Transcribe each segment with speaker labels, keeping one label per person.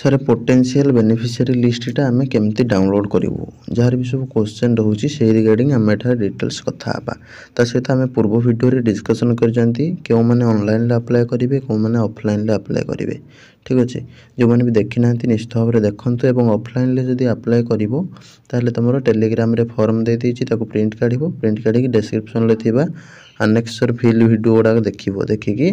Speaker 1: sir potential beneficiary ଲିଷ୍ଟଟା ଆମେ କେମିତି ଡାଉନଲୋଡ଼୍ କରିବୁ ଯାହାର ବି ସବୁ କ୍ୱେଶ୍ଚନ୍ ରହୁଛି ସେଇ ରିଗାର୍ଡ଼ିଂ ଆମେ ଏଠାରେ ଡିଟେଲ୍ସ କଥା ହେବା ତା ସହିତ ଆମେ ପୂର୍ବ ଭିଡ଼ିଓରେ ଡିସ୍କସନ୍ କରିଛନ୍ତି କେଉଁମାନେ ଅନଲାଇନ୍ରେ ଆପ୍ଲାଏ କରିବେ କେଉଁମାନେ ଅଫଲାଇନ୍ରେ ଆପ୍ଲାଏ କରିବେ ଠିକ୍ ଅଛି ଯେଉଁମାନେ ବି ଦେଖିନାହାନ୍ତି ନିଶ୍ଚିତ ଭାବରେ ଦେଖନ୍ତୁ ଏବଂ ଅଫଲାଇନ୍ରେ ଯଦି ଆପ୍ଲାଏ କରିବ ତାହେଲେ ତୁମର ଟେଲିଗ୍ରାମ୍ରେ ଫର୍ମ ଦେଇଦେଇଛି ତାକୁ ପ୍ରିଣ୍ଟ କାଢ଼ିବ ପ୍ରିଣ୍ଟ କାଢ଼ିକି ଡେସ୍କ୍ରିପ୍ସନ୍ରେ ଥିବା ଆନେକ୍ସର ଫିଲ୍ ଭିଡ଼ିଓ ଗୁଡ଼ାକ ଦେଖିବ ଦେଖିକି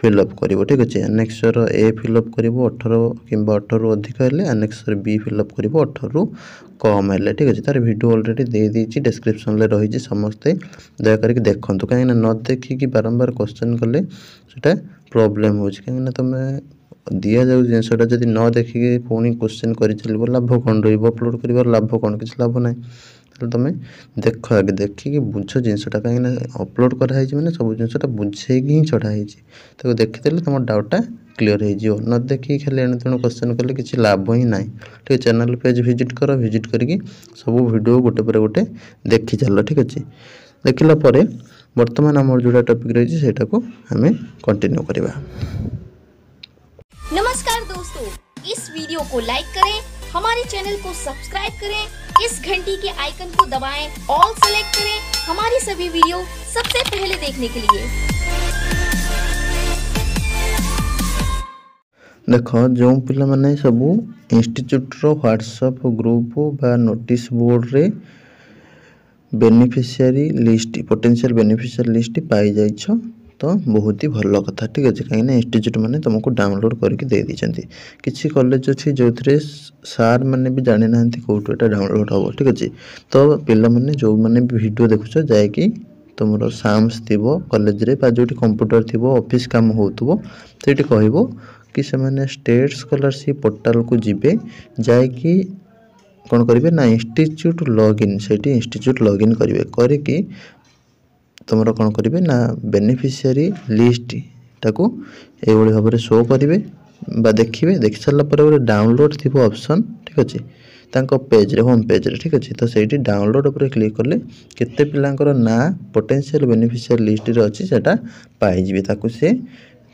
Speaker 1: ଫିଲ୍ଅପ୍ କରିବ ଠିକ୍ ଅଛି ଆନେକ୍ସର ଏ ଫିଲ୍ଅପ୍ କରିବ ଅଠର କିମ୍ବା ଅଠରରୁ ଅଧିକ ହେଲେ ଆନେକ୍ସର ବି ଫିଲ୍ଅପ୍ କରିବ ଅଠରରୁ କମ୍ ହେଲେ ଠିକ୍ ଅଛି ତା'ର ଭିଡ଼ିଓ ଅଲରେଡ଼ି ଦେଇଦେଇଛି ଡେସ୍କ୍ରିପସନ୍ରେ ରହିଛି ସମସ୍ତେ ଦୟାକରିକି ଦେଖନ୍ତୁ କାହିଁକିନା ନ ଦେଖିକି ବାରମ୍ବାର କ୍ୱେଶ୍ଚନ୍ କଲେ ସେଇଟା ପ୍ରୋବ୍ଲେମ୍ ହେଉଛି କାହିଁକିନା ତୁମେ ଦିଆଯାଉଛି ଜିନିଷଟା ଯଦି ନ ଦେଖିକି ପୁଣି କ୍ୱେଶ୍ଚନ୍ କରି ଚାଲିବ ଲାଭ କ'ଣ ରହିବ ଅପଲୋଡ଼୍ କରିବାର ଲାଭ କ'ଣ କିଛି ଲାଭ ନାହିଁ ସେଟା ତୁମେ ଦେଖ ଆଗେ ଦେଖିକି ବୁଝ ଜିନିଷଟା କାହିଁକିନା ଅପଲୋଡ଼୍ କରାହେଇଛି ମାନେ ସବୁ ଜିନିଷଟା ବୁଝେଇକି ହିଁ ଛଡ଼ା ହେଇଛି ତାକୁ ଦେଖିଦେଲେ ତୁମ ଡାଉଟ୍ଟା କ୍ଲିଅର୍ ହେଇଯିବ ନ ଦେଖିକି ଖାଲି ଏଣୁ ତେଣୁ କୋଶ୍ଚିନ୍ କଲେ କିଛି ଲାଭ ହିଁ ନାହିଁ ଟିକେ ଚ୍ୟାନେଲ୍ ପେଜ୍ ଭିଜିଟ୍ କର ଭିଜିଟ୍ କରିକି ସବୁ ଭିଡ଼ିଓ ଗୋଟେ ପରେ ଗୋଟେ ଦେଖି ଚାଲ ଠିକ୍ ଅଛି ଦେଖିଲା ପରେ ବର୍ତ୍ତମାନ ଆମର ଯେଉଁଟା ଟପିକ୍ ରହିଛି ସେଇଟାକୁ ଆମେ କଣ୍ଟିନ୍ୟू କରିବା नमस्कार दोस्तों इस वीडियो को लाइक करें हमारे चैनल को सब्सक्राइब करें इस घंटी के आइकन को दबाएं, ऑल सेलेक्ट करें हमारी सभी वीडियो सबसे पहले देखने के लिए ଦେଖ ଯେଉଁ ପିଲାମାନେ ସବୁ ଇନଷ୍ଟିଚ୍ୟୁଟ୍ର ହ୍ୱାଟ୍ସଆପ୍ ଗ୍ରୁପ୍ ବା ନୋଟିସ୍ ବୋର୍ଡ଼ରେ beneficiary list potential beneficiary list ପାଇଯାଇଛ ତ ବହୁତ ହି ଭଲ କଥା ଠିକ୍ ଅଛି କାହିଁକିନା ଇନଷ୍ଟିଚ୍ୟୁଟ୍ ମାନେ ତୁମକୁ ଡାଉନଲୋଡ଼୍ କରିକି ଦେଇଦେଇଛନ୍ତି କିଛି କଲେଜ୍ ଅଛି ଯେଉଁଥିରେ ସାର୍ମାନେ ବି ଜାଣିନାହାନ୍ତି କେଉଁଠୁ ଏଇଟା ଡାଉନଲୋଡ଼୍ ହେବ ଠିକ୍ ଅଛି ତ ପିଲାମାନେ ଯେଉଁମାନେ ବି ଭିଡ଼ିଓ ଦେଖୁଛ ଯାଇକି ତୁମର ସାମ୍ସ ଥିବ କଲେଜରେ ବା ଯେଉଁଠି କମ୍ପ୍ୟୁଟର ଥିବ ଅଫିସ୍ କାମ ହେଉଥିବ ସେଇଠି କହିବ କି ସେମାନେ ଷ୍ଟେଟ୍ ସ୍କଲାରସିପ୍ ପୋର୍ଟାଲ୍କୁ ଯିବେ ଯାଇକି କ'ଣ କରିବେ ନା ଇନଷ୍ଟିଚ୍ୟୁଟ୍ ଲଗ୍ଇନ୍ ସେଇଠି ଇନଷ୍ଟିଚ୍ୟୁଟ୍ ଲଗ୍ଇନ୍ କରିବେ କରିକି ତୁମର କ'ଣ କରିବେ ନା ବେନିଫିସିଆରୀ ଲିଷ୍ଟଟାକୁ ଏଇଭଳି ଭାବରେ ସୋ କରିବେ ବା ଦେଖିବେ ଦେଖି ସାରିଲା ପରେ ଗୋଟେ ଡାଉନଲୋଡ଼ ଥିବ ଅପସନ୍ ଠିକ୍ ଅଛି ତାଙ୍କ ପେଜ୍ରେ ହୋମ୍ ପେଜ୍ରେ ଠିକ୍ ଅଛି ତ ସେଇଠି ଡାଉନଲୋଡ଼ ଉପରେ କ୍ଲିକ୍ କଲେ କେତେ ପିଲାଙ୍କର ନାଁ ପୋଟେନ୍ସିଆଲ୍ ବେନିଫିସିଆରୀ ଲିଷ୍ଟରେ ଅଛି ସେଇଟା ପାଇଯିବେ ତାକୁ ସେ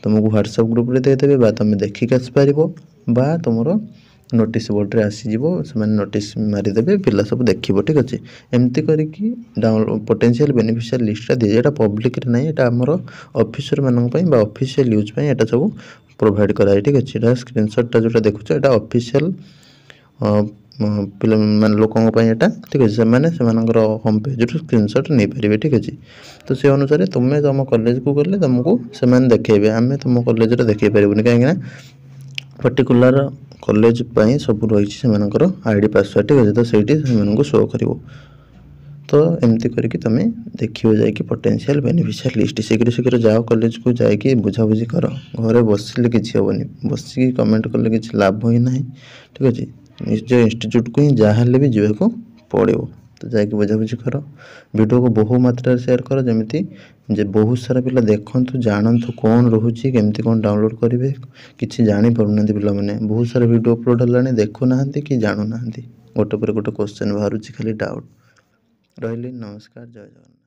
Speaker 1: ତୁମକୁ ହ୍ୱାଟ୍ସଆପ୍ ଗ୍ରୁପ୍ରେ ଦେଇଦେବେ ବା ତୁମେ ଦେଖିକି ଆସିପାରିବ ବା ତୁମର ନୋଟିସ୍ ବୋର୍ଡ଼ରେ ଆସିଯିବ ସେମାନେ ନୋଟିସ୍ ମାରିଦେବେ ପିଲା ସବୁ ଦେଖିବ ଠିକ୍ ଅଛି ଏମିତି କରିକି ପୋଟେନ୍ସିଆଲ୍ ବେନିଫିସିଆରୀ ଲିଷ୍ଟଟା ଦିଆଯାଏ ଏଇଟା ପବ୍ଲିକ୍ରେ ନାହିଁ ଏଇଟା ଆମର ଅଫିସରମାନଙ୍କ ପାଇଁ ବା ଅଫିସିଆଲ୍ ୟୁଜ୍ ପାଇଁ ଏଇଟା ସବୁ ପ୍ରୋଭାଇଡ଼ କରାଯାଏ ଠିକ୍ ଅଛି ଏଇଟା ସ୍କ୍ରିନ୍ସଟ୍ଟା ଯେଉଁଟା ଦେଖୁଛ ଏଇଟା ଅଫିସିଆଲ୍ ପିଲାମାନେ ଲୋକଙ୍କ ପାଇଁ ଏଇଟା ଠିକ୍ ଅଛି ସେମାନେ ସେମାନଙ୍କର ହୋମ୍ ପେଜ୍ରୁ ସ୍କ୍ରିନ୍ସଟ୍ ନେଇପାରିବେ ଠିକ୍ ଅଛି ତ ସେ ଅନୁସାରେ ତୁମେ ତୁମ କଲେଜକୁ ଗଲେ ତୁମକୁ ସେମାନେ ଦେଖେଇବେ ଆମେ ତୁମ କଲେଜରେ ଦେଖେଇ ପାରିବୁନି କାହିଁକିନା ପର୍ଟିକୁଲାର कलेज सब रही आई डी पासवर्ड ठीक है तो सही शो कर तो एमती करके तुम्हें देखिए जाकि पोटेनसीआल बेनिफिशियल लिस्ट शीघ्र शीघ्र जाओ कलेज को जाकि बुझाबुझी कर घर बस ले कि हेनी बस कि कमेंट कले कि लाभ ही ना ठीक अच्छे निज इनट्यूट को ही जहाँ भी जवाक पड़ो ତ ଯାଇକି ବୁଝାବୁଝି କର ଭିଡ଼ିଓକୁ ବହୁ ମାତ୍ରାରେ ସେୟାର କର ଯେମିତି ଯେ ବହୁତ ସାରା ପିଲା ଦେଖନ୍ତୁ ଜାଣନ୍ତୁ କ'ଣ ରହୁଛି କେମିତି କ'ଣ ଡାଉନଲୋଡ଼୍ କରିବେ କିଛି ଜାଣିପାରୁନାହାନ୍ତି ପିଲାମାନେ ବହୁତ ସାରା ଭିଡ଼ିଓ ଅପଲୋଡ଼୍ ହେଲାଣି ଦେଖୁନାହାନ୍ତି କି ଜାଣୁନାହାନ୍ତି ଗୋଟେ ପରେ ଗୋଟେ କୋଶ୍ଚେନ୍ ବାହାରୁଛି ଖାଲି ଡାଉଟ୍ ରହିଲି ନମସ୍କାର ଜୟ ଜଗନ୍ନାଥ